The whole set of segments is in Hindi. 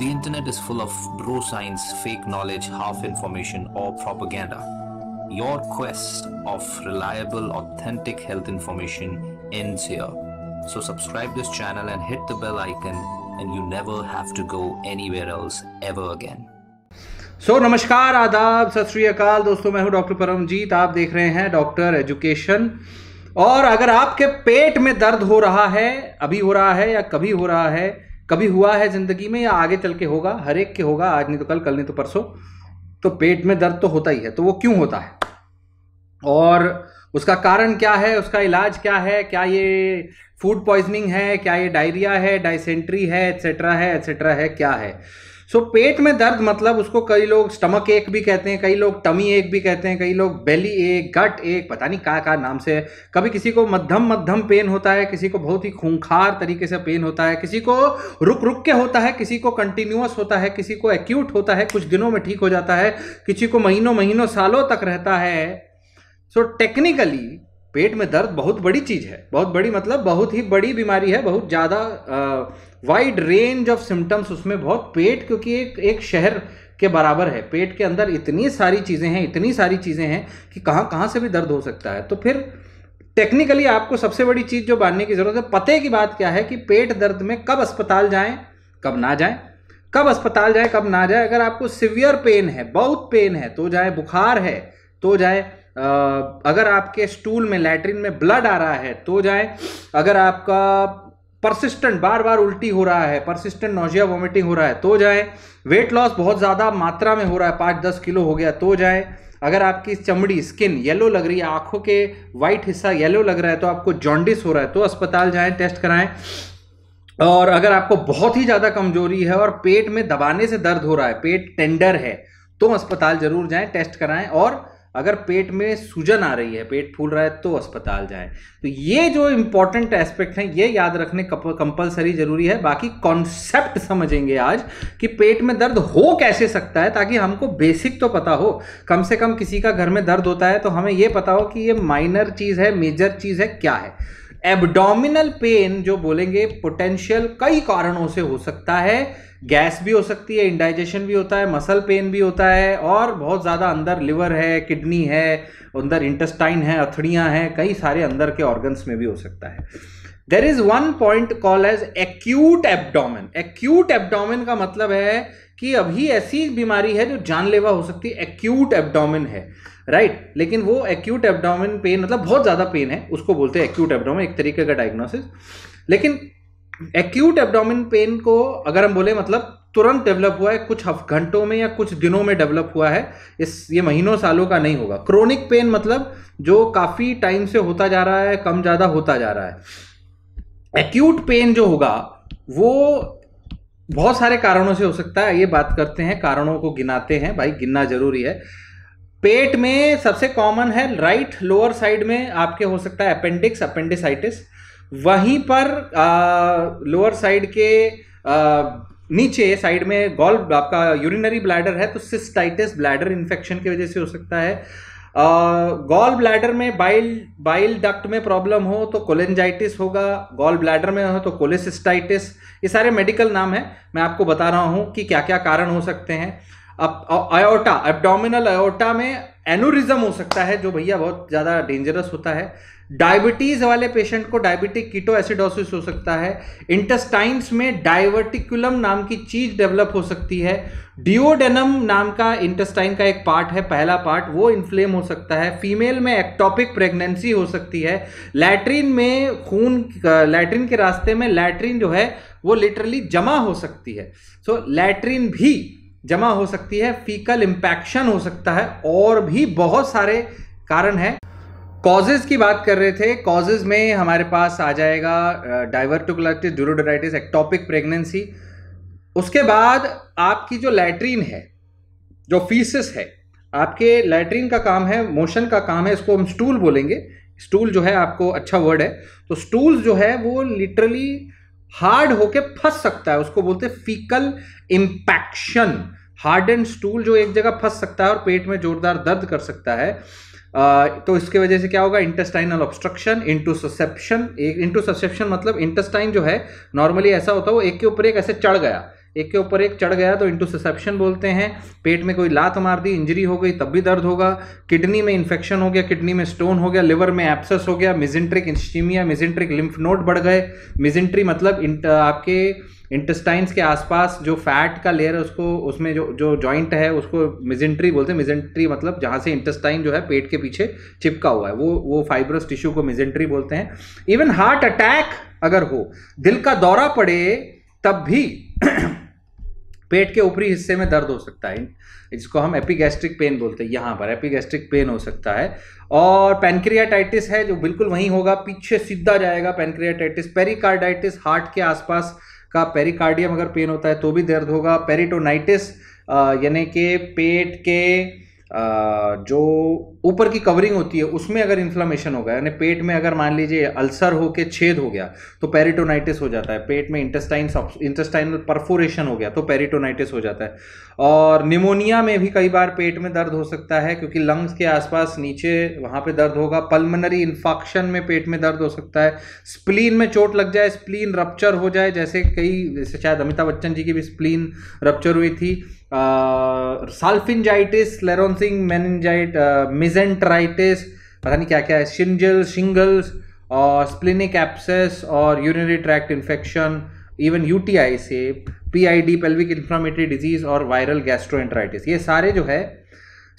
The internet is full of bro science, fake knowledge, half information, or propaganda. Your quest of reliable, authentic health information ends here. So subscribe this channel and hit the bell icon and you never have to go anywhere else ever again. So so, नमस्कार आदाब सत श्री अकाल दोस्तों मैं हूं डॉक्टर परमजीत आप देख रहे हैं डॉक्टर एजुकेशन और अगर आपके पेट में दर्द हो रहा है अभी हो रहा है या कभी हो रहा है कभी हुआ है ज़िंदगी में या आगे चल के होगा हर एक के होगा आज नहीं तो कल कल नहीं तो परसों तो पेट में दर्द तो होता ही है तो वो क्यों होता है और उसका कारण क्या है उसका इलाज क्या है क्या ये फूड पॉइजनिंग है क्या ये डायरिया है डायसेंट्री है एक्सेट्रा है एक्सेट्रा है क्या है सो so, पेट में दर्द मतलब उसको कई लोग स्टमक एक भी कहते हैं कई लोग टमी एक भी कहते हैं कई लोग बेली एक गट एक पता नहीं क्या क्या नाम से कभी किसी को मध्यम मध्यम पेन होता है किसी को बहुत ही खूंखार तरीके से पेन होता है किसी को रुक रुक के होता है किसी को कंटिन्यूस होता है किसी को एक्यूट होता है कुछ दिनों में ठीक हो जाता है किसी को महीनों महीनों सालों तक रहता है सो so, टेक्निकली पेट में दर्द बहुत बड़ी चीज़ है बहुत बड़ी मतलब बहुत ही बड़ी बीमारी है बहुत ज़्यादा वाइड रेंज ऑफ सिम्टम्स उसमें बहुत पेट क्योंकि एक एक शहर के बराबर है पेट के अंदर इतनी सारी चीज़ें हैं इतनी सारी चीज़ें हैं कि कहाँ कहाँ से भी दर्द हो सकता है तो फिर टेक्निकली आपको सबसे बड़ी चीज़ जो बांधने की ज़रूरत है पते की बात क्या है कि पेट दर्द में कब अस्पताल जाएँ कब ना जाए कब अस्पताल जाए कब ना जाए अगर आपको सिवियर पेन है बहुत पेन है तो जाए बुखार है तो जाए अगर आपके स्टूल में लैटरिन में ब्लड आ रहा है तो जाए अगर आपका परसिस्टेंट बार बार उल्टी हो रहा है परसिस्टेंट नोजिया वॉमिटिंग हो रहा है तो जाए वेट लॉस बहुत ज़्यादा मात्रा में हो रहा है पाँच दस किलो हो गया तो जाए अगर आपकी चमड़ी स्किन येलो लग रही है आंखों के वाइट हिस्सा येलो लग रहा है तो आपको जॉन्डिस हो रहा है तो अस्पताल जाएं टेस्ट कराएं और अगर आपको बहुत ही ज़्यादा कमजोरी है और पेट में दबाने से दर्द हो रहा है पेट टेंडर है तो अस्पताल जरूर जाएं टेस्ट कराएं और अगर पेट में सूजन आ रही है पेट फूल रहा है तो अस्पताल जाएं तो ये जो इम्पोर्टेंट एस्पेक्ट हैं ये याद रखने कंपलसरी जरूरी है बाकी कॉन्सेप्ट समझेंगे आज कि पेट में दर्द हो कैसे सकता है ताकि हमको बेसिक तो पता हो कम से कम किसी का घर में दर्द होता है तो हमें ये पता हो कि ये माइनर चीज़ है मेजर चीज़ है क्या है एब्डोमिनल पेन जो बोलेंगे पोटेंशियल कई कारणों से हो सकता है गैस भी हो सकती है इंडाइजेशन भी होता है मसल पेन भी होता है और बहुत ज़्यादा अंदर लिवर है किडनी है अंदर इंटेस्टाइन है अथड़ियाँ हैं कई सारे अंदर के ऑर्गन्स में भी हो सकता है there is one point call as acute abdomen acute abdomen का मतलब है कि अभी ऐसी बीमारी है जो जानलेवा हो सकती है एक्यूट एब्डोमेन है राइट right? लेकिन वो एक्यूट एबडामिन पेन मतलब बहुत ज़्यादा पेन है उसको बोलते हैं एक्यूट एबडामिन एक तरीके का डायग्नोसिस लेकिन एक्यूट एबडामिन पेन को अगर हम बोले मतलब तुरंत डेवलप हुआ है कुछ घंटों में या कुछ दिनों में डेवलप हुआ है इस ये महीनों सालों का नहीं होगा क्रोनिक पेन मतलब जो काफ़ी टाइम से होता जा रहा है कम ज़्यादा होता जा रहा है एक्यूट पेन जो होगा वो बहुत सारे कारणों से हो सकता है ये बात करते हैं कारणों को गिनाते हैं भाई गिनना जरूरी है पेट में सबसे कॉमन है राइट लोअर साइड में आपके हो सकता है अपेंडिक्स अपेंडिसाइटिस वहीं पर लोअर साइड के आ, नीचे साइड में गॉल आपका यूरिनरी ब्लैडर है तो सिस्टाइटिस ब्लैडर इन्फेक्शन की वजह से हो सकता है गॉल ब्लैडर में बाइल बाइल डक्ट में प्रॉब्लम हो तो कोलेंजाइटिस होगा गॉल ब्लैडर में हो तो कोलेसिस्टाइटिस ये सारे मेडिकल नाम है मैं आपको बता रहा हूँ कि क्या क्या कारण हो सकते हैं आयोटा एब्डोमिनल आयोटा में एनोरिज्म हो सकता है जो भैया बहुत ज़्यादा डेंजरस होता है डायबिटीज़ वाले पेशेंट को डायबिटिक कीटो एसिडोसिस हो सकता है इंटेस्टाइन्स में डायवर्टिकुलम नाम की चीज़ डेवलप हो सकती है डिओडेनम नाम का इंटेस्टाइन का एक पार्ट है पहला पार्ट वो इन्फ्लेम हो सकता है फीमेल में एक्टॉपिक प्रेगनेंसी हो सकती है लैट्रिन में खून लैट्रिन के रास्ते में लैट्रिन जो है वो लिटरली जमा हो सकती है सो so, लैट्रिन भी जमा हो सकती है फीकल इम्पैक्शन हो सकता है और भी बहुत सारे कारण हैं कॉजेज़ की बात कर रहे थे कॉजेज़ में हमारे पास आ जाएगा डाइवर्टिकुलाइटिस ड्यूरोडोराइटिस एक्टॉपिक प्रेगनेंसी उसके बाद आपकी जो लैट्रीन है जो फीसिस है आपके लैट्रीन का काम है मोशन का काम है इसको हम स्टूल बोलेंगे स्टूल जो है आपको अच्छा वर्ड है तो स्टूल जो है वो लिटरली हार्ड होके फंस सकता है उसको बोलते हैं faecal impaction hard and stool जो एक जगह फंस सकता है और पेट में जोरदार दर्द कर सकता है तो इसके वजह से क्या होगा intestinal obstruction intussusception intussusception मतलब इंटेस्टाइन जो है नॉर्मली ऐसा होता है वो एक के ऊपर एक ऐसे चढ़ गया एक के ऊपर एक चढ़ गया तो इंटोसेप्शन बोलते हैं पेट में कोई लात मार दी इंजरी हो गई तब भी दर्द होगा किडनी में इन्फेक्शन हो गया किडनी में स्टोन हो गया लिवर में एप्सस हो गया mesenteric ischaemia mesenteric lymph node बढ़ गए मिजेंट्री मतलब इंट, आपके इंटेस्टाइंस के आसपास जो फैट का लेयर है उसको उसमें जो जो जॉइंट है उसको मिजेंट्री बोलते हैं मिजेंट्री मतलब जहाँ से इंटेस्टाइन जो है पेट के पीछे चिपका हुआ है वो वो फाइब्रस टिश्यू को मिजेंट्री बोलते हैं इवन हार्ट अटैक अगर हो दिल का दौरा पड़े तब भी पेट के ऊपरी हिस्से में दर्द हो सकता है जिसको हम एपिगैस्ट्रिक पेन बोलते हैं यहाँ पर एपीगैस्ट्रिक पेन हो सकता है और पैनक्रियाटाइटिस है जो बिल्कुल वहीं होगा पीछे सीधा जाएगा पैनक्रियाटाइटिस पेरिकार्डाइटिस हार्ट के आसपास का पेरिकार्डियम अगर पेन होता है तो भी दर्द होगा पेरिटोनाइटिस यानी कि पेट के जो ऊपर की कवरिंग होती है उसमें अगर इन्फ्लामेशन हो गया यानी पेट में अगर मान लीजिए अल्सर हो के छेद हो गया तो पेरिटोनाइटिस हो जाता है पेट में इंटेस्टाइन इंटेस्टाइनल परफोरेशन हो गया तो पेरिटोनाइटिस हो जाता है और निमोनिया में भी कई बार पेट में दर्द हो सकता है क्योंकि लंग्स के आसपास नीचे वहाँ पर दर्द होगा पल्मनरी इन्फॉक्शन में पेट में दर्द हो सकता है स्प्लीन में चोट लग जाए स्प्लीन रप्चर हो जाए जैसे कई जैसे शायद अमिताभ बच्चन जी की भी स्प्लीन रप्चर हुई थी साल्फिनजाइटिस लेरोनसिंग मैनजाइट मिजेंट्राइटिस पता नहीं क्या क्या है शिंजल शिंगल्स और स्प्लिनिक एप्सेस और urinary tract infection even U T I से P I D pelvic inflammatory disease और वायरल गैस्ट्रोएंट्राइटिस ये सारे जो है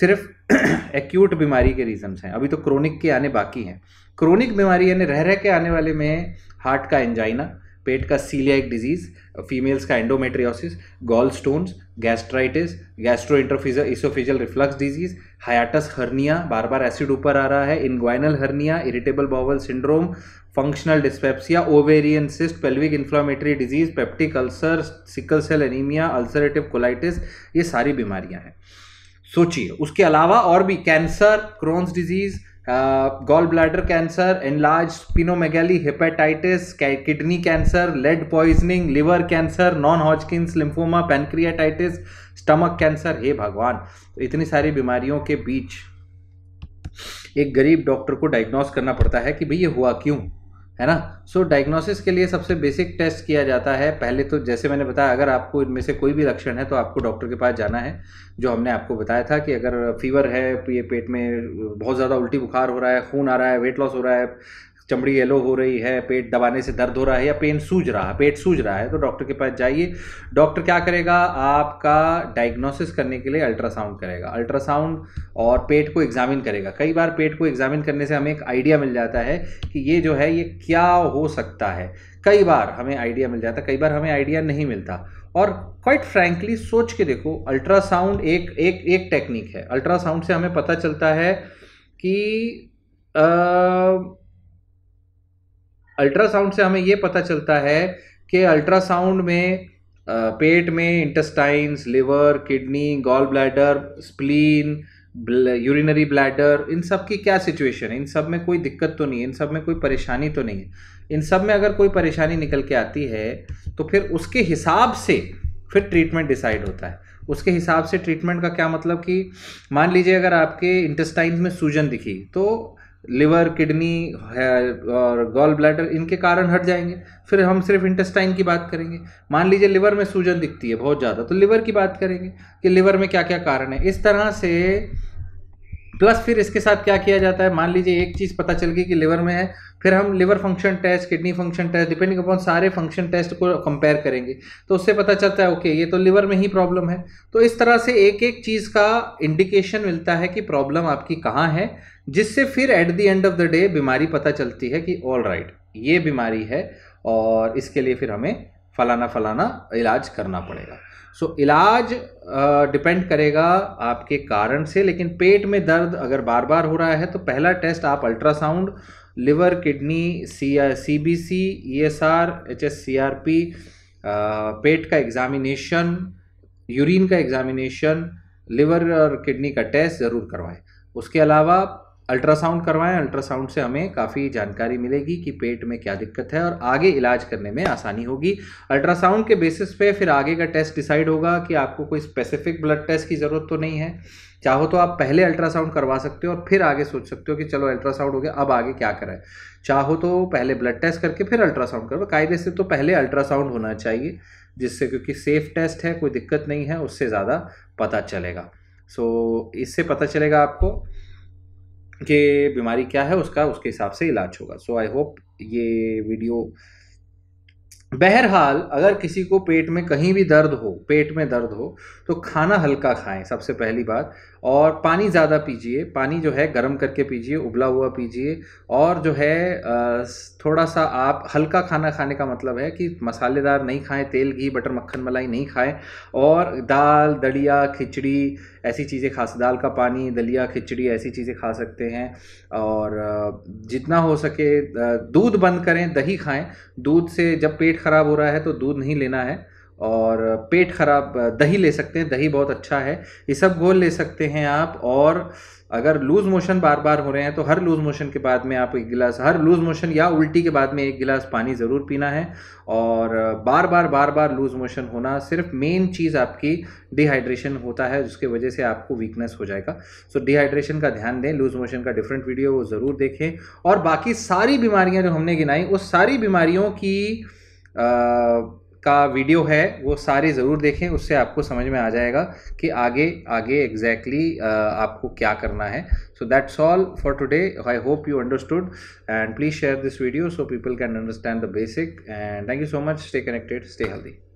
सिर्फ एक्यूट बीमारी के रीजंस हैं अभी तो क्रोनिक के आने बाकी हैं क्रोनिक बीमारी यानी रह रह के आने वाले में हार्ट का एंजाइना पेट का सीलियाक डिजीज फीमेल्स का endometriosis gall stones gastritis gastro oesophageal reflux disease hiatus hernia बार बार एसिड ऊपर आ रहा है inguinal hernia irritable bowel syndrome functional dyspepsia ovarian cyst pelvic inflammatory disease peptic ulcer sickle cell anaemia ulcerative colitis ये सारी बीमारियां हैं सोचिए उसके अलावा और भी cancer Crohn's disease gall bladder cancer enlarge splenomegaly hepatitis kidney cancer lead poisoning liver cancer non हॉजकिंस lymphoma pancreatitis stomach cancer हे भगवान तो इतनी सारी बीमारियों के बीच एक गरीब डॉक्टर को डायग्नोस करना पड़ता है कि भाई ये हुआ क्यों है ना सो so, डायग्नोसिस के लिए सबसे बेसिक टेस्ट किया जाता है पहले तो जैसे मैंने बताया अगर आपको इनमें से कोई भी लक्षण है तो आपको डॉक्टर के पास जाना है जो हमने आपको बताया था कि अगर फीवर है ये पेट में बहुत ज़्यादा उल्टी बुखार हो रहा है खून आ रहा है वेट लॉस हो रहा है चमड़ी येलो हो रही है पेट दबाने से दर्द हो रहा है या पेन सूज रहा है पेट सूज रहा है तो डॉक्टर के पास जाइए डॉक्टर क्या करेगा आपका डायग्नोसिस करने के लिए अल्ट्रासाउंड करेगा अल्ट्रासाउंड और पेट को एग्जामिन करेगा कई बार पेट को एग्जामिन करने से हमें एक आइडिया मिल जाता है कि ये जो है ये क्या हो सकता है कई बार हमें आइडिया मिल जाता कई बार हमें आइडिया नहीं मिलता और क्वाइट फ्रैंकली सोच के देखो अल्ट्रासाउंड एक एक एक टेक्निक है अल्ट्रासाउंड से हमें पता चलता है कि आ, अल्ट्रासाउंड से हमें ये पता चलता है कि अल्ट्रासाउंड में पेट में intestines liver kidney gall bladder spleen urinary bladder इन सब की क्या सिचुएशन है इन सब में कोई दिक्कत तो नहीं है इन सब में कोई परेशानी तो नहीं है इन सब में अगर कोई परेशानी निकल के आती है तो फिर उसके हिसाब से फिर ट्रीटमेंट डिसाइड होता है उसके हिसाब से ट्रीटमेंट का क्या मतलब कि मान लीजिए अगर आपके इंटेस्टाइन में सूजन दिखी तो लिवर किडनी और गॉल ब्लैडर इनके कारण हट जाएंगे फिर हम सिर्फ इंटेस्टाइन की बात करेंगे मान लीजिए लिवर में सूजन दिखती है बहुत ज़्यादा तो लिवर की बात करेंगे कि लिवर में क्या क्या कारण है इस तरह से प्लस फिर इसके साथ क्या किया जाता है मान लीजिए एक चीज़ पता चल गई कि लिवर में है फिर हम liver function test kidney function test depending upon सारे फंक्शन टेस्ट को कंपेयर करेंगे तो उससे पता चलता है ओके ये तो लिवर में ही प्रॉब्लम है तो इस तरह से एक एक चीज़ का इंडिकेशन मिलता है कि प्रॉब्लम आपकी कहाँ है जिससे फिर at the end of the day बीमारी पता चलती है कि ऑल राइट right, ये बीमारी है और इसके लिए फिर हमें फलाना फलाना इलाज करना पड़ेगा सो so, इलाज डिपेंड करेगा आपके कारण से लेकिन पेट में दर्द अगर बार बार हो रहा है तो पहला टेस्ट आप ultrasound liver kidney C C B C E S R H S C R P पेट का एग्ज़ामिनेशन यूरिन का एग्ज़ामिनेशन लिवर और किडनी का टेस्ट ज़रूर करवाएं उसके अलावा अल्ट्रासाउंड करवाएं अल्ट्रासाउंड से हमें काफ़ी जानकारी मिलेगी कि पेट में क्या दिक्कत है और आगे इलाज करने में आसानी होगी अल्ट्रासाउंड के बेसिस पे फिर आगे का टेस्ट डिसाइड होगा कि आपको कोई स्पेसिफिक ब्लड टेस्ट की ज़रूरत तो नहीं है चाहो तो आप पहले अल्ट्रासाउंड करवा सकते हो और फिर आगे सोच सकते हो कि चलो अल्ट्रासाउंड हो गया अब आगे क्या करें चाहो तो पहले ब्लड टेस्ट करके फिर अल्ट्रासाउंड करो कायदे से तो पहले अल्ट्रासाउंड होना चाहिए जिससे क्योंकि सेफ़ टेस्ट है कोई दिक्कत नहीं है उससे ज़्यादा पता चलेगा सो so, इससे पता चलेगा आपको कि हम्म। बीमारी क्या है उसका उसके हिसाब से इलाज होगा सो आई होप ये वीडियो बहरहाल अगर किसी को पेट में कहीं भी दर्द हो पेट में दर्द हो तो खाना हल्का खाएं सबसे पहली बात और पानी ज़्यादा पीजिए पानी जो है गर्म करके पीजिए उबला हुआ पीजिए और जो है थोड़ा सा आप हल्का खाना खाने का मतलब है कि मसालेदार नहीं खाएं तेल घी बटर मक्खन मलाई नहीं खाएं और दाल दलिया खिचड़ी ऐसी चीज़ें खा दाल का पानी दलिया खिचड़ी ऐसी चीज़ें खा सकते हैं और जितना हो सके दूध बंद करें दही खाएं दूध से जब पेट खराब हो रहा है तो दूध नहीं लेना है और पेट खराब दही ले सकते हैं दही बहुत अच्छा है ये सब गोल ले सकते हैं आप और अगर लूज मोशन बार बार हो रहे हैं तो हर लूज मोशन के बाद में आप एक गिलास हर लूज मोशन या उल्टी के बाद में एक गिलास पानी ज़रूर पीना है और बार बार बार बार लूज मोशन होना सिर्फ मेन चीज़ आपकी डिहाइड्रेशन होता है जिसके वजह से आपको वीकनेस हो जाएगा सो डिहाइड्रेशन का ध्यान दें लूज मोशन का डिफरेंट वीडियो वो ज़रूर देखें और बाकी सारी बीमारियाँ जो हमने गिनाई उस सारी बीमारियों की का वीडियो है वो सारे ज़रूर देखें उससे आपको समझ में आ जाएगा कि आगे आगे एग्जैक्टली exactly, आपको क्या करना है so that's all for today I hope you understood and please share this video so people can understand the basic and thank you so much stay connected stay healthy